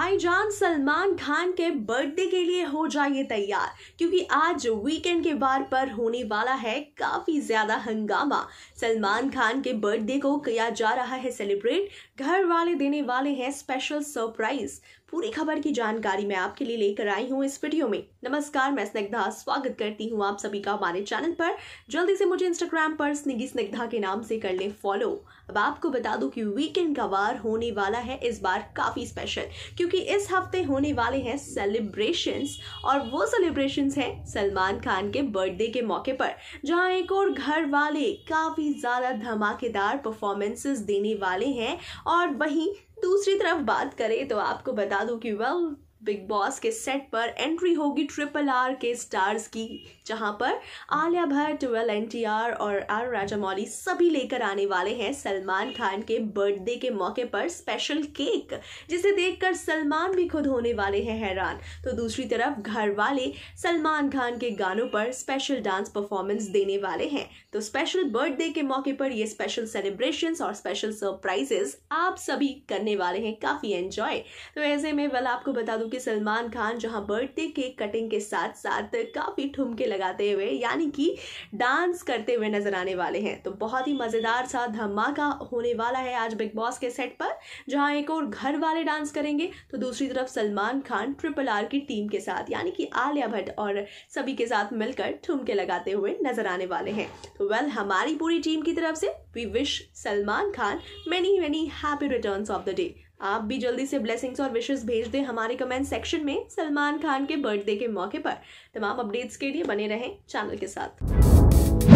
भाईजान सलमान खान के बर्थडे के लिए हो जाइए तैयार क्योंकि आज वीकेंड के बार पर होने वाला है काफी ज्यादा हंगामा सलमान खान के बर्थडे को किया जा रहा है सेलिब्रेट घर वाले देने वाले हैं स्पेशल सरप्राइज पूरी खबर की जानकारी मैं आपके लिए लेकर आई हूँ इस वीडियो में नमस्कार मैं स्निग्धा स्वागत करती हूँ आप सभी का हमारे चैनल पर जल्दी से मुझे इंस्टाग्राम पर स्निगी स्निग्धा के नाम से कर ले फॉलो अब आपको बता दू की वीकेंड का वार होने वाला है इस बार काफी स्पेशल क्योंकि इस हफ्ते होने वाले हैं सेलिब्रेशंस और वो सेलिब्रेशंस हैं सलमान खान के बर्थडे के मौके पर जहां एक और घर वाले काफ़ी ज़्यादा धमाकेदार परफॉर्मेंसेस देने वाले हैं और वहीं दूसरी तरफ बात करें तो आपको बता दूं कि वेल बिग बॉस के सेट पर एंट्री होगी ट्रिपल आर के स्टार्स की जहां पर Alia Bhatt well N T R और आर राजामौली सभी लेकर आने वाले हैं सलमान खान के बर्थडे के मौके पर स्पेशल केक जिसे देखकर सलमान भी खुद होने वाले हैं हैरान तो दूसरी तरफ घर वाले सलमान खान के गानों पर स्पेशल डांस परफॉर्मेंस देने वाले हैं तो स्पेशल बर्थडे के मौके पर ये स्पेशल सेलिब्रेशन और स्पेशल सरप्राइजेस आप सभी करने वाले हैं काफ़ी एंजॉय तो ऐसे में वेल आपको बता दूँ क्योंकि सलमान खान जहां बर्थडे केक कटिंग के साथ साथ काफ़ी ठुमके लगाते हुए यानी कि डांस करते हुए नजर आने वाले हैं तो बहुत ही मज़ेदार सा धमाका होने वाला है आज बिग बॉस के सेट पर जहाँ एक और घर वाले डांस करेंगे तो दूसरी तरफ सलमान खान ट्रिपल आर की टीम के साथ यानी कि आलिया भट्ट और सभी के साथ मिलकर ठुमके लगाते हुए नजर आने वाले हैं तो वेल हमारी पूरी टीम की तरफ से we wish Salman Khan many many happy returns of the day आप भी जल्दी से ब्लेसिंग्स और विशेस भेज दें हमारे कमेंट सेक्शन में सलमान खान के बर्थडे के मौके पर तमाम अपडेट्स के लिए बने रहें चैनल के साथ